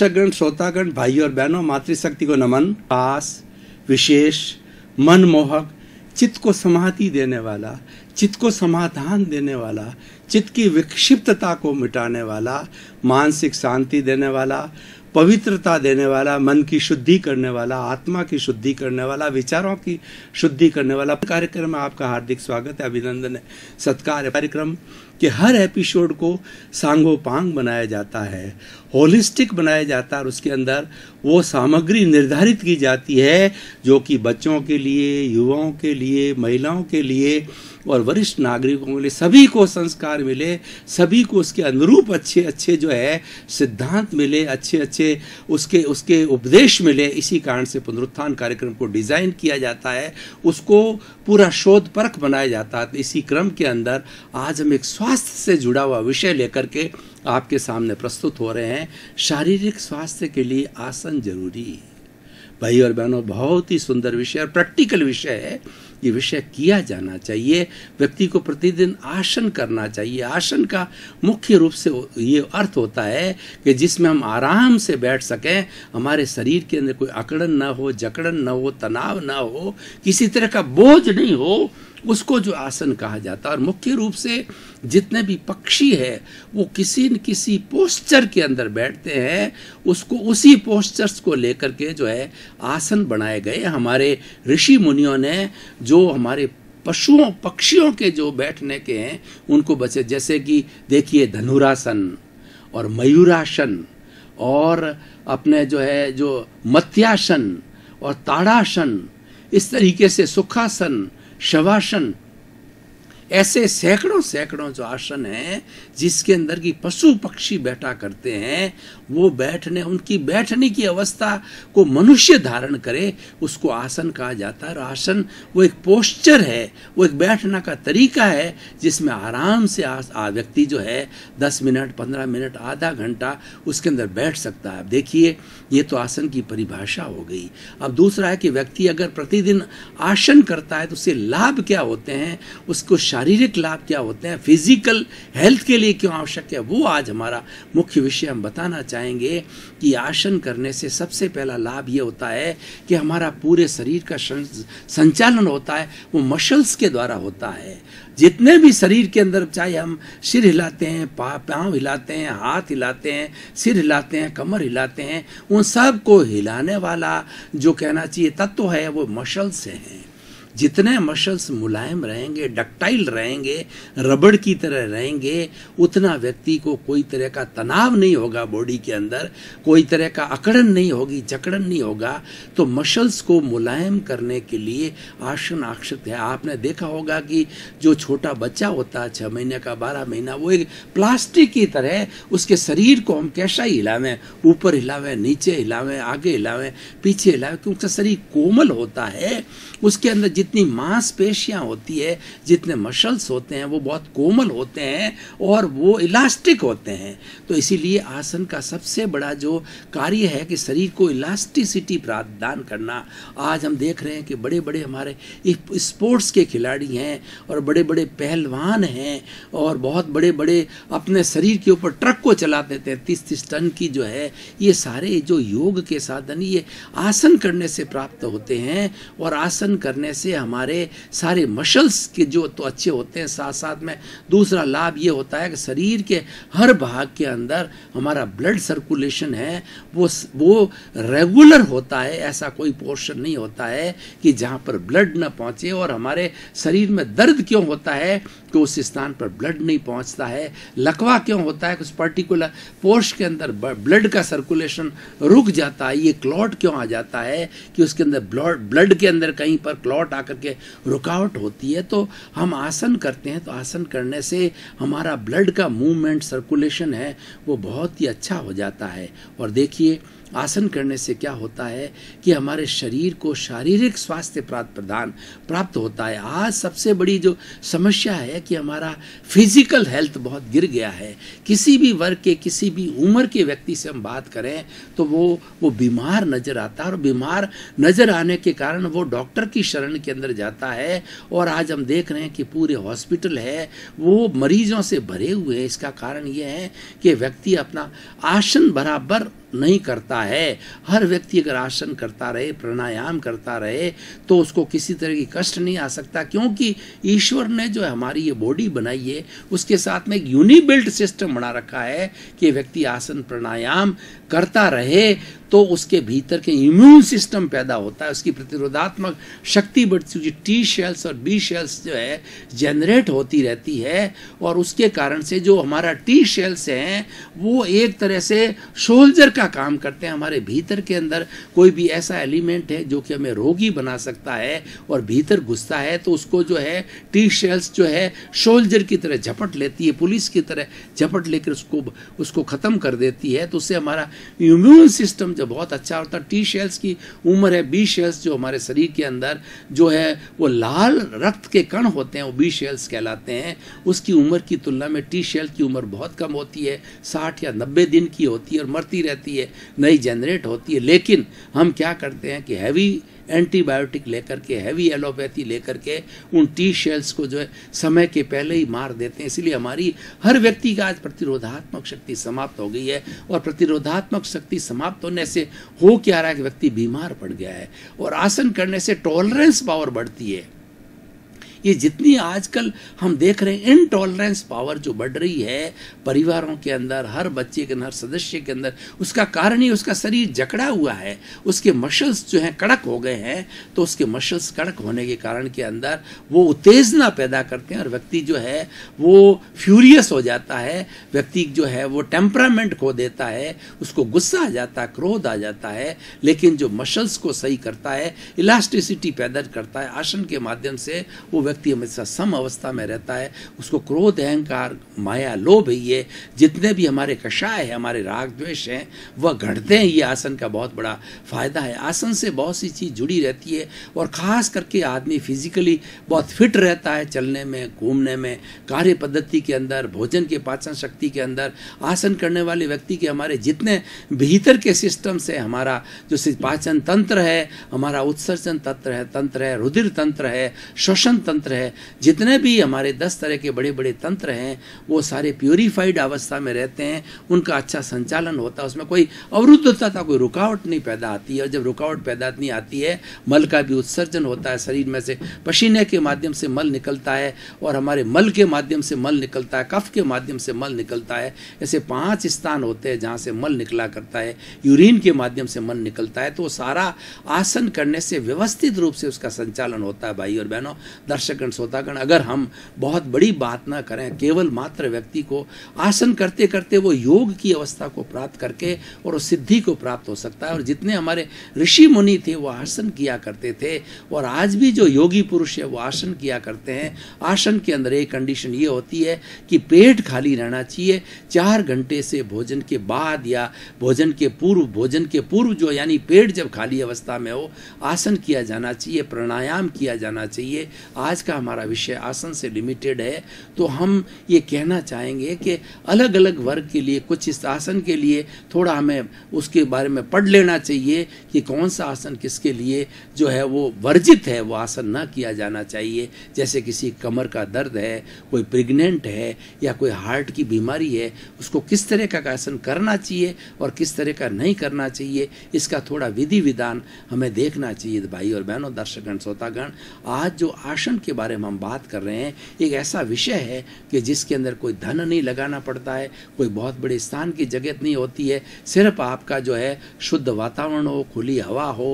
दर्शकगण श्रोतागण भाई और बहनों मातृशक्ति को नमन पास विशेष मनमोहक चित्त को समाधि देने वाला चित्त को समाधान देने वाला चित्त की विक्षिप्तता को मिटाने वाला मानसिक शांति देने वाला पवित्रता देने वाला मन की शुद्धि करने वाला आत्मा की शुद्धि करने वाला विचारों की शुद्धि करने वाला कार्यक्रम में आपका हार्दिक स्वागत है अभिनंदन है सत्कार है कार्यक्रम कि हर एपिसोड को सांगो पांग बनाया जाता है होलिस्टिक बनाया जाता है और उसके अंदर वो सामग्री निर्धारित की जाती है जो कि बच्चों के लिए युवाओं के लिए महिलाओं के लिए और वरिष्ठ नागरिकों के लिए सभी को संस्कार मिले सभी को उसके अनुरूप अच्छे अच्छे जो है सिद्धांत मिले अच्छे अच्छे उसके उसके उपदेश मिले इसी कारण से पुनरुत्थान कार्यक्रम को डिज़ाइन किया जाता है उसको पूरा शोध परख बनाया जाता है इसी क्रम के अंदर आज हम एक स्व स्वास्थ्य से जुड़ा हुआ विषय लेकर के आपके सामने प्रस्तुत हो रहे हैं शारीरिक स्वास्थ्य के लिए आसन जरूरी भाई और बहनों बहुत ही सुंदर विषय और प्रैक्टिकल विषय है ये विषय किया जाना चाहिए व्यक्ति को प्रतिदिन आसन करना चाहिए आसन का मुख्य रूप से ये अर्थ होता है कि जिसमें हम आराम से बैठ सकें हमारे शरीर के अंदर कोई अकड़न ना हो जकड़न ना हो तनाव ना हो किसी तरह का बोझ नहीं हो उसको जो आसन कहा जाता है और मुख्य रूप से जितने भी पक्षी है वो किसी न किसी पोस्चर के अंदर बैठते हैं उसको उसी पोस्चर्स को लेकर के जो है आसन बनाए गए हमारे ऋषि मुनियों ने जो हमारे पशुओं पक्षियों के जो बैठने के हैं उनको बचे जैसे कि देखिए धनुरासन और मयूरासन और अपने जो है जो मत्यासन और ताड़ासन इस तरीके से सुखासन शवासन ऐसे सैकड़ों सैकड़ों जो आसन हैं जिसके अंदर की पशु पक्षी बैठा करते हैं वो बैठने उनकी बैठने की अवस्था को मनुष्य धारण करे उसको आसन कहा जाता है और आसन वो एक पोस्चर है वो एक बैठना का तरीका है जिसमें आराम से आ, व्यक्ति जो है दस मिनट पंद्रह मिनट आधा घंटा उसके अंदर बैठ सकता है देखिए ये तो आसन की परिभाषा हो गई अब दूसरा है कि व्यक्ति अगर प्रतिदिन आसन करता है तो उससे लाभ क्या होते हैं उसको शारीरिक शारीरिक लाभ क्या होते हैं फिजिकल हेल्थ के लिए क्यों आवश्यक है वो आज हमारा मुख्य विषय हम बताना चाहेंगे कि आसन करने से सबसे पहला लाभ ये होता है कि हमारा पूरे शरीर का संचालन होता है वो मसल्स के द्वारा होता है जितने भी शरीर के अंदर चाहे हम सिर हिलाते हैं पा पाँव हिलाते हैं हाथ हिलाते हैं सिर हिलाते हैं कमर हिलाते हैं उन सब को हिलाने वाला जो कहना चाहिए तत्व है वो मसल्स हैं जितने मसल्स मुलायम रहेंगे डक्टाइल रहेंगे रबड़ की तरह रहेंगे उतना व्यक्ति को कोई तरह का तनाव नहीं होगा बॉडी के अंदर कोई तरह का अकड़न नहीं होगी जकड़न नहीं होगा तो मसल्स को मुलायम करने के लिए आसन आक्षित है आपने देखा होगा कि जो छोटा बच्चा होता है छः महीने का बारह महीना वो एक प्लास्टिक की तरह उसके शरीर को हम कैसा ही हिलावें ऊपर हिलावें नीचे हिलावें आगे हिलावें पीछे हिलावें क्योंकि उसका शरीर कोमल होता है उसके अंदर जितनी मांसपेशियां होती है जितने मसल्स होते हैं वो बहुत कोमल होते हैं और वो इलास्टिक होते हैं तो इसीलिए आसन का सबसे बड़ा जो कार्य है कि शरीर को इलास्टिसिटी प्रदान करना आज हम देख रहे हैं कि बड़े बड़े हमारे स्पोर्ट्स के खिलाड़ी हैं और बड़े बड़े पहलवान हैं और बहुत बड़े बड़े अपने शरीर के ऊपर ट्रक को चला देते हैं तीस तीस टन की जो है ये सारे जो योग के साधन ये आसन करने से प्राप्त होते हैं और आसन करने से हमारे सारे मशल्स के जो तो अच्छे होते हैं साथ साथ में दूसरा लाभ ये होता है कि शरीर के हर भाग के अंदर हमारा ब्लड सर्कुलेशन है वो वो रेगुलर होता है ऐसा कोई पोर्शन नहीं होता है कि जहाँ पर ब्लड न पहुँचे और हमारे शरीर में दर्द क्यों होता है कि उस स्थान पर ब्लड नहीं पहुँचता है लकवा क्यों होता है कि उस पर्टिकुलर पोर्श के अंदर ब्लड का सर्कुलेशन रुक जाता है ये क्लॉट क्यों आ जाता है कि उसके अंदर ब्लड के अंदर कहीं पर क्लॉट आ आकर के रुकावट होती है तो हम आसन करते हैं तो आसन करने से हमारा ब्लड का मूवमेंट सर्कुलेशन है वो बहुत ही अच्छा हो जाता है और देखिए आसन करने से क्या होता है कि हमारे शरीर को शारीरिक स्वास्थ्य प्राप्त प्रदान प्राप्त होता है आज सबसे बड़ी जो समस्या है कि हमारा फिजिकल हेल्थ बहुत गिर गया है किसी भी वर्ग के किसी भी उम्र के व्यक्ति से हम बात करें तो वो वो बीमार नज़र आता है और बीमार नज़र आने के कारण वो डॉक्टर की शरण के अंदर जाता है और आज हम देख रहे हैं कि पूरे हॉस्पिटल है वो मरीजों से भरे हुए हैं इसका कारण यह है कि व्यक्ति अपना आसन बराबर नहीं करता है हर व्यक्ति अगर आसन करता रहे प्राणायाम करता रहे तो उसको किसी तरह की कष्ट नहीं आ सकता क्योंकि ईश्वर ने जो हमारी ये बॉडी बनाई है उसके साथ में एक यूनिबिल्ट सिस्टम बना रखा है कि व्यक्ति आसन प्राणायाम करता रहे तो उसके भीतर के इम्यून सिस्टम पैदा होता है उसकी प्रतिरोधात्मक शक्ति बढ़ती हुई टी शेल्स और बी शेल्स जो है जनरेट होती रहती है और उसके कारण से जो हमारा टी शेल्स हैं वो एक तरह से शोल्जर का काम करते हैं हमारे भीतर के अंदर कोई भी ऐसा एलिमेंट है जो कि हमें रोगी बना सकता है और भीतर घुसता है तो उसको जो है टी शेल्स जो है शोल्जर की तरह झपट लेती है पुलिस की तरह झपट लेकर उसको उसको ख़त्म कर देती है तो उससे हमारा इम्यून सिस्टम जो बहुत अच्छा होता है टी शेल्स की उम्र है बी शेल्स जो हमारे शरीर के अंदर जो है वो लाल रक्त के कण होते हैं वो बी शेल्स कहलाते हैं उसकी उम्र की तुलना में टी शेल की उम्र बहुत कम होती है साठ या नब्बे दिन की होती है और मरती रहती है नई जनरेट होती है लेकिन हम क्या करते हैं कि हैवी एंटीबायोटिक लेकर के हैवी एलोपैथी लेकर के उन टी शेल्स को जो है समय के पहले ही मार देते हैं इसलिए हमारी हर व्यक्ति का आज प्रतिरोधात्मक शक्ति समाप्त हो गई है और प्रतिरोधात्मक शक्ति समाप्त होने से हो क्या रहा है कि व्यक्ति बीमार पड़ गया है और आसन करने से टॉलरेंस पावर बढ़ती है ये जितनी आजकल हम देख रहे हैं इनटॉलरेंस पावर जो बढ़ रही है परिवारों के अंदर हर बच्चे के अंदर हर सदस्य के अंदर उसका कारण ही उसका शरीर जकड़ा हुआ है उसके मसल्स जो हैं कड़क हो गए हैं तो उसके मसल्स कड़क होने के कारण के अंदर वो उत्तेजना पैदा करते हैं और व्यक्ति जो है वो फ्यूरियस हो जाता है व्यक्ति जो है वो टेम्परामेंट खो देता है उसको गुस्सा आ जाता है क्रोध आ जाता है लेकिन जो मसल्स को सही करता है इलास्टिसिटी पैदा करता है आसन के माध्यम से वो व्यक्ति हमेशा सम अवस्था में रहता है उसको क्रोध अहंकार माया लोभ ये जितने भी हमारे कषाय हैं हमारे राग द्वेष हैं वह घटते हैं ये आसन का बहुत बड़ा फ़ायदा है आसन से बहुत सी चीज़ जुड़ी रहती है और ख़ास करके आदमी फिजिकली बहुत फिट रहता है चलने में घूमने में कार्य पद्धति के अंदर भोजन के पाचन शक्ति के अंदर आसन करने वाले व्यक्ति के हमारे जितने भीतर के सिस्टम से हमारा जो पाचन तंत्र है हमारा उत्सर्जन तंत्र है तंत्र है रुधिर तंत्र है श्वसन तंत्र तंत्र है जितने भी हमारे दस तरह के बड़े बड़े तंत्र हैं वो सारे प्योरीफाइड अवस्था में रहते हैं उनका अच्छा संचालन होता है उसमें कोई अवरुद्धता था कोई रुकावट नहीं पैदा आती है और जब रुकावट पैदा नहीं आती है मल का भी उत्सर्जन होता है शरीर में से पसीने के माध्यम से मल निकलता है और हमारे मल के माध्यम से मल निकलता है कफ के माध्यम से मल निकलता है ऐसे पाँच स्थान होते हैं जहाँ से मल निकला करता है यूरिन के माध्यम से मल निकलता है तो सारा आसन करने से व्यवस्थित रूप से उसका संचालन होता है भाई और बहनों दर्शक सकन श्रोतागण अगर हम बहुत बड़ी बात ना करें केवल मात्र व्यक्ति को आसन करते करते वो योग की अवस्था को प्राप्त करके और सिद्धि को प्राप्त हो सकता है और जितने हमारे ऋषि मुनि थे वो आसन किया करते थे और आज भी जो योगी पुरुष है वो आसन किया करते हैं आसन के अंदर एक कंडीशन ये होती है कि पेट खाली रहना चाहिए चार घंटे से भोजन के बाद या भोजन के पूर्व भोजन के पूर्व जो यानी पेट जब खाली अवस्था में हो आसन किया जाना चाहिए प्राणायाम किया जाना चाहिए आज आज का हमारा विषय आसन से लिमिटेड है तो हम ये कहना चाहेंगे कि अलग अलग वर्ग के लिए कुछ इस आसन के लिए थोड़ा हमें उसके बारे में पढ़ लेना चाहिए कि कौन सा आसन किसके लिए जो है वो वर्जित है वो आसन ना किया जाना चाहिए जैसे किसी कमर का दर्द है कोई प्रेग्नेंट है या कोई हार्ट की बीमारी है उसको किस तरह का आसन करना चाहिए और किस तरह का नहीं करना चाहिए इसका थोड़ा विधि विधान हमें देखना चाहिए भाई और बहनों दर्शकगण श्रोतागण आज जो आसन के बारे में हम बात कर रहे हैं एक ऐसा विषय है कि जिसके अंदर कोई धन नहीं लगाना पड़ता है कोई बहुत बड़े स्थान की जगत नहीं होती है सिर्फ आपका जो है शुद्ध वातावरण हो खुली हवा हो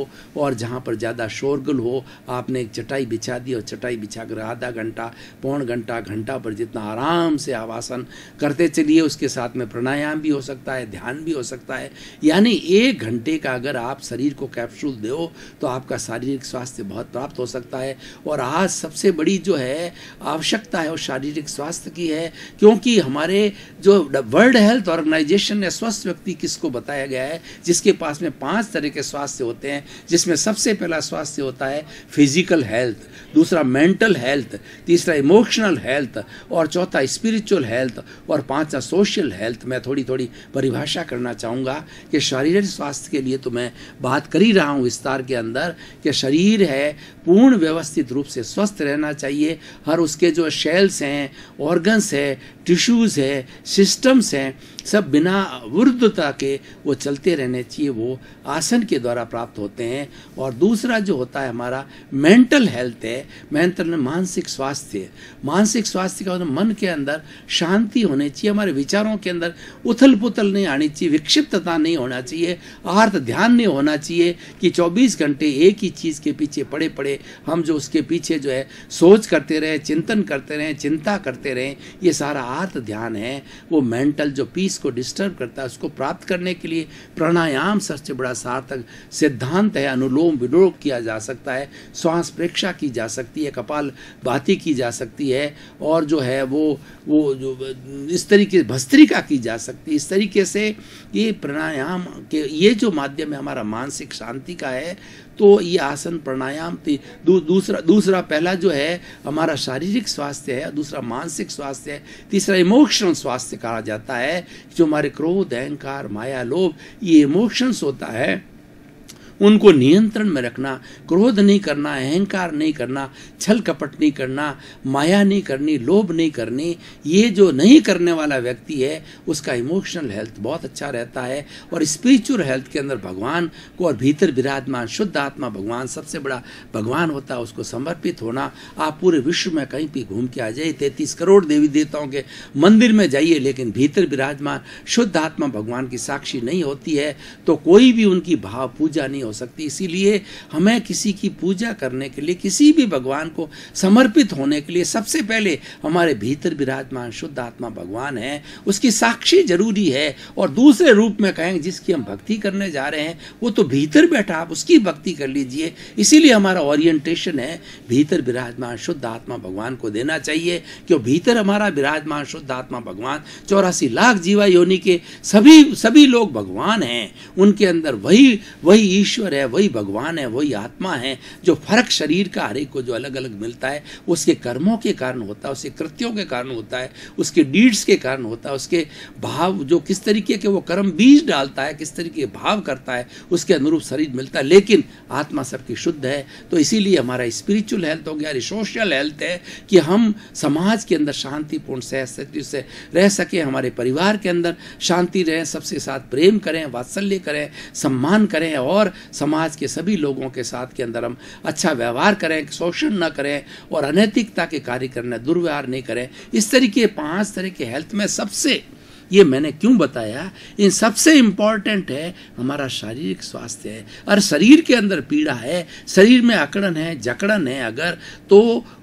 और जहाँ पर ज़्यादा शोरगुल हो आपने एक चटाई बिछा दी और चटाई बिछा कर आधा घंटा पौन घंटा घंटा पर जितना आराम से आवासन करते चलिए उसके साथ में प्राणायाम भी हो सकता है ध्यान भी हो सकता है यानी एक घंटे का अगर आप शरीर को कैप्सूल दो तो आपका शारीरिक स्वास्थ्य बहुत प्राप्त हो सकता है और आज सबसे सबसे बड़ी जो है आवश्यकता है वो शारीरिक स्वास्थ्य की है क्योंकि हमारे जो वर्ल्ड हेल्थ ऑर्गेनाइजेशन ने स्वस्थ व्यक्ति किसको बताया गया है जिसके पास में पांच तरह के स्वास्थ्य होते हैं जिसमें सबसे पहला स्वास्थ्य होता है फिजिकल हेल्थ दूसरा मेंटल हेल्थ तीसरा इमोशनल हेल्थ और चौथा स्पिरिचुअल हेल्थ और पाँचवा सोशल हेल्थ मैं थोड़ी थोड़ी परिभाषा करना चाहूँगा कि शारीरिक स्वास्थ्य के लिए तो मैं बात कर ही रहा हूँ विस्तार के अंदर कि शरीर है पूर्ण व्यवस्थित रूप से स्वस्थ रहना चाहिए हर उसके जो शेल्स हैं ऑर्गन्स है टिश्यूज़ है सिस्टम्स हैं सब बिना वृद्धता के वो चलते रहने चाहिए वो आसन के द्वारा प्राप्त होते हैं और दूसरा जो होता है हमारा मेंटल हेल्थ है मेंटल मानसिक स्वास्थ्य मानसिक स्वास्थ्य का मतलब मन के अंदर शांति होनी चाहिए हमारे विचारों के अंदर उथल पुथल नहीं आनी चाहिए विक्षिप्तता नहीं होना चाहिए आर्थ ध्यान नहीं होना चाहिए कि चौबीस घंटे एक ही चीज़ के पीछे पड़े पड़े हम जो उसके पीछे जो है सोच करते रहे चिंतन करते रहें चिंता करते रहें ये सारा आत्म ध्यान है वो मेंटल जो पीस को डिस्टर्ब करता है उसको प्राप्त करने के लिए प्राणायाम सबसे बड़ा सार्थक सिद्धांत है अनुलोम विलोम किया जा सकता है श्वास प्रेक्षा की जा सकती है कपाल भाती की जा सकती है और जो है वो वो जो इस तरीके भस्त्रिका की जा सकती है इस तरीके से ये प्राणायाम के ये जो माध्यम है हमारा मानसिक शांति का है तो ये आसन प्राणायाम दू, दूसरा दूसरा पहला जो है हमारा शारीरिक स्वास्थ्य है दूसरा मानसिक स्वास्थ्य है तीसरा इमोशनल स्वास्थ्य कहा जाता है जो हमारे क्रोध अहंकार माया लोभ ये इमोशंस होता है उनको नियंत्रण में रखना क्रोध नहीं करना अहंकार नहीं करना छल कपट नहीं करना माया नहीं करनी लोभ नहीं करनी ये जो नहीं करने वाला व्यक्ति है उसका इमोशनल हेल्थ बहुत अच्छा रहता है और स्पिरिचुअल हेल्थ के अंदर भगवान को और भीतर विराजमान शुद्ध आत्मा भगवान सबसे बड़ा भगवान होता है उसको समर्पित होना आप पूरे विश्व में कहीं भी घूम के आ जाइए तैतीस करोड़ देवी देवताओं के मंदिर में जाइए लेकिन भीतर विराजमान शुद्ध आत्मा भगवान की साक्षी नहीं होती है तो कोई भी उनकी भाव पूजा नहीं हो सकती इसीलिए हमें किसी की पूजा करने के लिए किसी भी भगवान को समर्पित होने के लिए सबसे पहले हमारे भीतर विराजमान शुद्ध आत्मा भगवान है उसकी साक्षी जरूरी है और दूसरे रूप में कहेंगे जिसकी हम भक्ति करने जा रहे हैं वो तो भीतर बैठा आप उसकी भक्ति कर लीजिए इसीलिए हमारा ओरिएंटेशन है भीतर विराजमान शुद्ध आत्मा भगवान को देना चाहिए क्यों भीतर हमारा विराजमान शुद्ध आत्मा भगवान चौरासी लाख जीवा योनि के सभी सभी लोग भगवान हैं उनके अंदर वही वही ईश्वर ईश्वर है वही भगवान है वही आत्मा है जो फर्क शरीर का हर एक को जो अलग अलग मिलता है उसके कर्मों के कारण होता है उसके कृत्यों के कारण होता है उसके डीड्स के कारण होता है उसके भाव जो किस तरीके के वो कर्म बीज डालता है किस तरीके भाव करता है उसके अनुरूप शरीर मिलता है लेकिन आत्मा सबकी शुद्ध है तो इसीलिए हमारा स्पिरिचुअल हेल्थ हो गया सोशल हेल्थ है कि हम समाज के अंदर शांतिपूर्ण सह से रह सके हमारे परिवार के अंदर शांति रहें सबसे साथ प्रेम करें वात्सल्य करें सम्मान करें और समाज के सभी लोगों के साथ के अंदर हम अच्छा व्यवहार करें शोषण न करें और अनैतिकता के कार्य करने दुर्व्यवहार नहीं करें इस तरीके पांच तरह के हेल्थ में सबसे ये मैंने क्यों बताया इन सबसे इम्पॉर्टेंट है हमारा शारीरिक स्वास्थ्य है और शरीर के अंदर पीड़ा है शरीर में अकड़न है जकड़न है अगर तो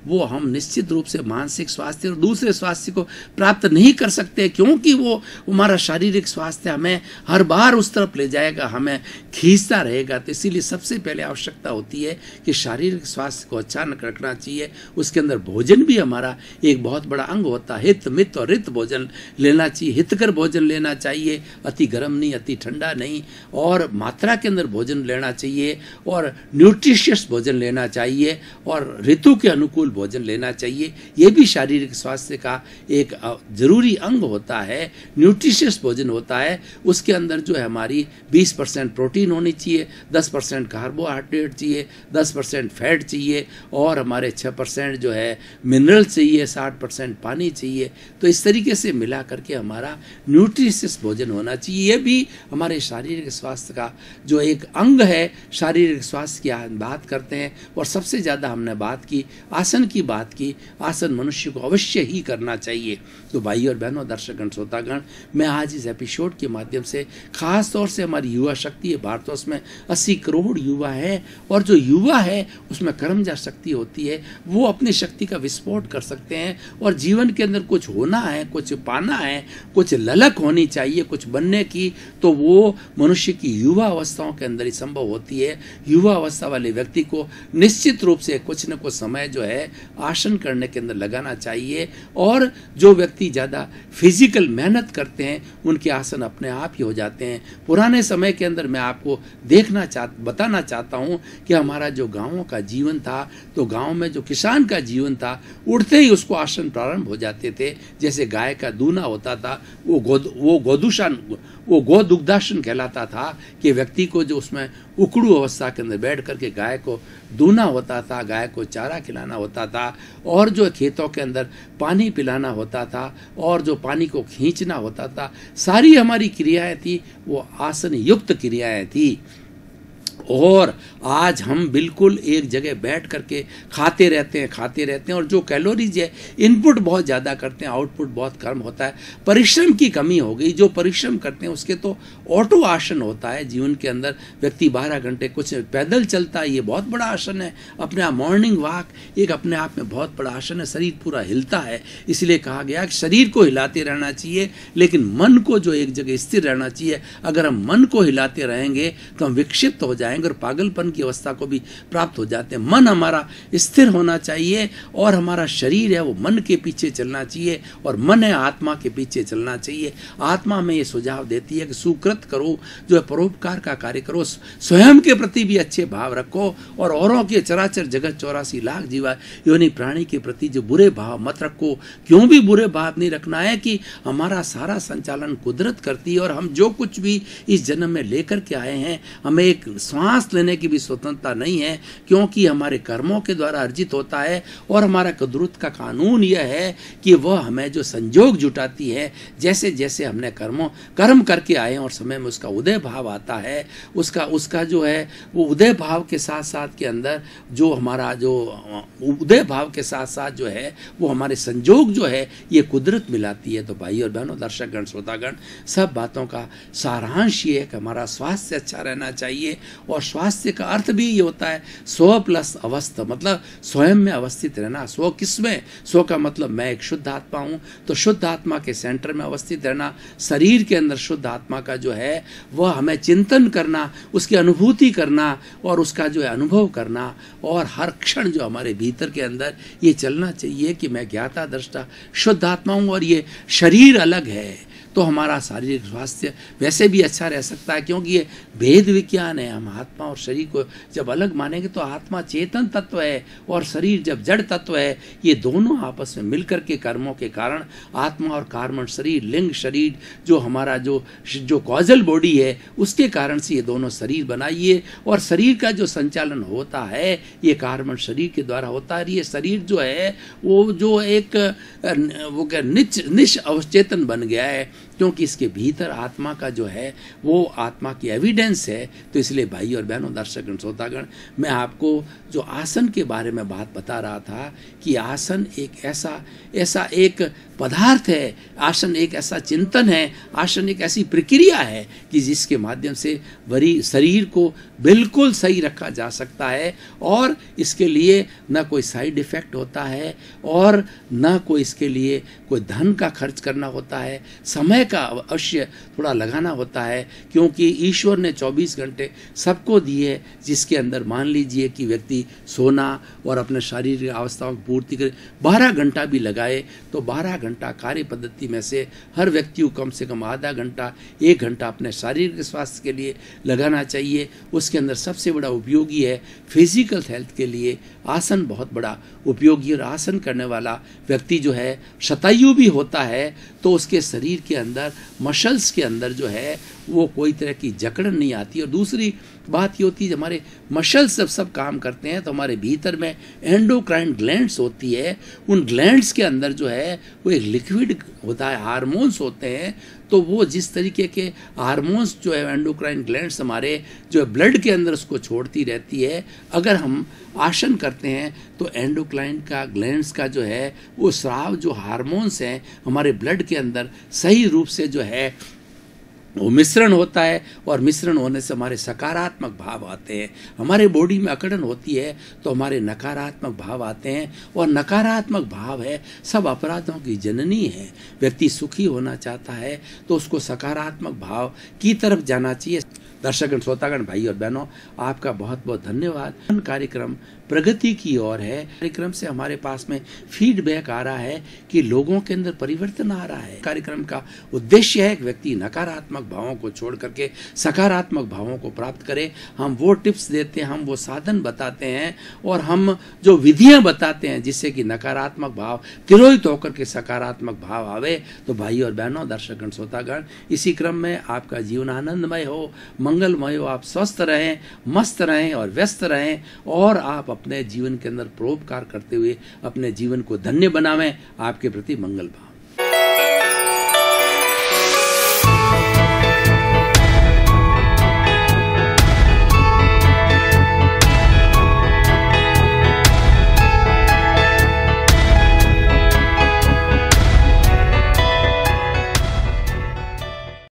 वो हम निश्चित रूप से मानसिक स्वास्थ्य और दूसरे स्वास्थ्य को प्राप्त नहीं कर सकते क्योंकि वो हमारा शारीरिक स्वास्थ्य हमें हर बार उस तरफ ले जाएगा हमें खींचता रहेगा तो इसीलिए सबसे पहले आवश्यकता होती है कि शारीरिक स्वास्थ्य को अच्छा रखना चाहिए उसके अंदर भोजन भी हमारा एक बहुत बड़ा अंग होता है हित मित और रित भोजन लेना चाहिए हित कर भोजन लेना चाहिए अति गर्म नहीं अति ठंडा नहीं और मात्रा के अंदर भोजन लेना चाहिए और न्यूट्रिशियस भोजन लेना चाहिए और ऋतु के अनुकूल भोजन लेना चाहिए ये भी शारीरिक स्वास्थ्य का एक जरूरी अंग होता है न्यूट्रिशियस भोजन होता है उसके अंदर जो है हमारी 20 परसेंट प्रोटीन होनी चाहिए 10 परसेंट कार्बोहाइड्रेट चाहिए 10 परसेंट फैट चाहिए और हमारे 6 परसेंट जो है मिनरल चाहिए 60 परसेंट पानी चाहिए तो इस तरीके से मिला करके हमारा न्यूट्रिशियस भोजन होना चाहिए ये भी हमारे शारीरिक स्वास्थ्य का जो एक अंग है शारीरिक स्वास्थ्य की बात करते हैं और सबसे ज़्यादा हमने बात की आसन की बात की आसन मनुष्य को अवश्य ही करना चाहिए तो भाई और बहनों दर्शकगण श्रोतागण मैं आज इस एपिसोड के माध्यम से खास तौर से हमारी युवा शक्ति है भारतवर्ष में अस्सी करोड़ युवा है और जो युवा है उसमें कर्मजा शक्ति होती है वो अपनी शक्ति का विस्फोट कर सकते हैं और जीवन के अंदर कुछ होना है कुछ पाना है कुछ कुछ ललक होनी चाहिए कुछ बनने की तो वो मनुष्य की युवा अवस्थाओं के अंदर ही संभव होती है युवा अवस्था वाले व्यक्ति को निश्चित रूप से कुछ न कुछ समय जो है आसन करने के अंदर लगाना चाहिए और जो व्यक्ति ज़्यादा फिजिकल मेहनत करते हैं उनके आसन अपने आप ही हो जाते हैं पुराने समय के अंदर मैं आपको देखना चाह बताना चाहता हूँ कि हमारा जो गाँवों का जीवन था तो गाँव में जो किसान का जीवन था उठते ही उसको आसन प्रारंभ हो जाते थे जैसे गाय का दूना होता था वो गोद वो गोदूषण वो गोदुग्धासन कहलाता था कि व्यक्ति को जो उसमें उकड़ू अवस्था के अंदर बैठ करके गाय को दूना होता था गाय को चारा खिलाना होता था और जो खेतों के अंदर पानी पिलाना होता था और जो पानी को खींचना होता था सारी हमारी क्रियाएं थी वो आसन युक्त क्रियाएं थी और आज हम बिल्कुल एक जगह बैठ करके खाते रहते हैं खाते रहते हैं और जो कैलोरीज है इनपुट बहुत ज़्यादा करते हैं आउटपुट बहुत कम होता है परिश्रम की कमी हो गई जो परिश्रम करते हैं उसके तो ऑटो आसन होता है जीवन के अंदर व्यक्ति बारह घंटे कुछ पैदल चलता है ये बहुत बड़ा आसन है अपने आप मॉर्निंग वॉक एक अपने आप में बहुत बड़ा आसन है शरीर पूरा हिलता है इसलिए कहा गया कि शरीर को हिलाते रहना चाहिए लेकिन मन को जो एक जगह स्थिर रहना चाहिए अगर हम मन को हिलाते रहेंगे तो हम विक्षिप्त हो जाएंगे जाएंगे और पागलपन की अवस्था को भी प्राप्त हो जाते हैं मन हमारा स्थिर होना चाहिए और हमारा शरीर है वो मन के पीछे चलना चाहिए और मन है आत्मा के पीछे चलना चाहिए आत्मा में ये सुझाव देती है कि सुकृत करो जो है परोपकार का कार्य करो स्वयं के प्रति भी अच्छे भाव रखो और औरों के चराचर जगत चौरासी लाख जीवा योनि प्राणी के प्रति जो बुरे भाव मत रखो क्यों भी बुरे भाव नहीं रखना है कि हमारा सारा संचालन कुदरत करती है और हम जो कुछ भी इस जन्म में लेकर के आए हैं हमें एक श्वास सांस लेने की भी स्वतंत्रता नहीं है क्योंकि हमारे कर्मों के द्वारा अर्जित होता है और हमारा कुदरत का कानून यह है कि वह हमें जो संजोग जुटाती है जैसे जैसे हमने कर्मों कर्म करके आए और समय में उसका उदय भाव आता है उसका उसका जो है वो उदय भाव के साथ साथ के अंदर जो हमारा जो उदय भाव के साथ साथ जो है वो हमारे संजोग जो है ये कुदरत मिलाती है तो भाई और बहनों दर्शकगण श्रोतागण सब बातों का सारांश ये है कि हमारा स्वास्थ्य अच्छा रहना चाहिए और और स्वास्थ्य का अर्थ भी ये होता है स्व प्लस अवस्थ मतलब स्वयं में अवस्थित रहना स्व किस में स्व का मतलब मैं एक शुद्ध आत्मा हूँ तो शुद्ध आत्मा के सेंटर में अवस्थित रहना शरीर के अंदर शुद्ध आत्मा का जो है वह हमें चिंतन करना उसकी अनुभूति करना और उसका जो है अनुभव करना और हर क्षण जो हमारे भीतर के अंदर ये चलना चाहिए कि मैं ज्ञाता दृष्टा शुद्ध आत्मा हूँ और ये शरीर अलग है तो हमारा शारीरिक स्वास्थ्य वैसे भी अच्छा रह सकता है क्योंकि ये भेद विज्ञान है हम आत्मा और शरीर को जब अलग मानेंगे तो आत्मा चेतन तत्व है और शरीर जब जड़ तत्व है ये दोनों आपस में मिलकर के कर्मों के कारण आत्मा और कार्मण शरीर लिंग शरीर जो हमारा जो जो कॉजल बॉडी है उसके कारण से ये दोनों शरीर बनाइए और शरीर का जो संचालन होता है ये कार्बन शरीर के द्वारा होता है ये शरीर जो है वो जो एक वो क्या निच निश अवचेतन बन गया है क्योंकि इसके भीतर आत्मा का जो है वो आत्मा की एविडेंस है तो इसलिए भाई और बहनों दर्शकगण श्रोतागण मैं आपको जो आसन के बारे में बात बता रहा था कि आसन एक ऐसा ऐसा एक पदार्थ है आसन एक ऐसा चिंतन है आसन एक ऐसी प्रक्रिया है कि जिसके माध्यम से वरी शरीर को बिल्कुल सही रखा जा सकता है और इसके लिए ना कोई साइड इफ़ेक्ट होता है और ना कोई इसके लिए कोई धन का खर्च करना होता है समय का अवश्य थोड़ा लगाना होता है क्योंकि ईश्वर ने 24 घंटे सबको दिए जिसके अंदर मान लीजिए कि व्यक्ति सोना और अपने शारीरिक अवस्थाओं की पूर्ति करे बारह घंटा भी लगाए तो बारह घंटा कार्य पद्धति में से हर व्यक्ति को कम से कम आधा घंटा एक घंटा अपने शारीरिक स्वास्थ्य के लिए लगाना चाहिए उसके अंदर सबसे बड़ा उपयोगी है फिजिकल हेल्थ के लिए आसन बहुत बड़ा उपयोगी और आसन करने वाला व्यक्ति जो है शतायु भी होता है तो उसके शरीर के अंदर मसल्स के अंदर जो है वो कोई तरह की जकड़न नहीं आती और दूसरी बात ये होती है हमारे मशल्स सब सब काम करते हैं तो हमारे भीतर में एंडोक्राइन ग्लैंड्स होती है उन ग्लैंड्स के अंदर जो है वो एक लिक्विड होता है हारमोन्स होते हैं तो वो जिस तरीके के हारमोन्स जो है एंडोक्राइन ग्लैंड्स हमारे जो है ब्लड के अंदर उसको छोड़ती रहती है अगर हम आसन करते हैं तो एंडोक्राइन का ग्लैंड्स का जो है वो स्राव जो हारमोन्स हैं हमारे ब्लड के अंदर सही रूप से जो है वो मिश्रण होता है और मिश्रण होने से हमारे सकारात्मक भाव आते हैं हमारे बॉडी में अकड़न होती है तो हमारे नकारात्मक भाव आते हैं और नकारात्मक भाव है सब अपराधों की जननी है व्यक्ति सुखी होना चाहता है तो उसको सकारात्मक भाव की तरफ जाना चाहिए दर्शकगण श्रोतागण भाई और बहनों आपका बहुत बहुत धन्यवाद कार्यक्रम प्रगति की ओर है कार्यक्रम से हमारे पास में फीडबैक आ रहा है कि लोगों के अंदर परिवर्तन आ रहा है कार्यक्रम का उद्देश्य है व्यक्ति नकारात्मक भावों को छोड़ करके सकारात्मक भावों को प्राप्त करे हम वो टिप्स देते हैं हम वो साधन बताते हैं और हम जो विधियां बताते हैं जिससे कि नकारात्मक भाव तिरोहित होकर के सकारात्मक भाव आवे तो भाई और बहनों दर्शकगण श्रोतागण इसी क्रम में आपका जीवन आनंदमय हो मंगलमय आप स्वस्थ रहें मस्त रहें और व्यस्त रहें और आप अपने जीवन के अंदर परोपकार करते हुए अपने जीवन को धन्य बनावें आपके प्रति मंगल भाव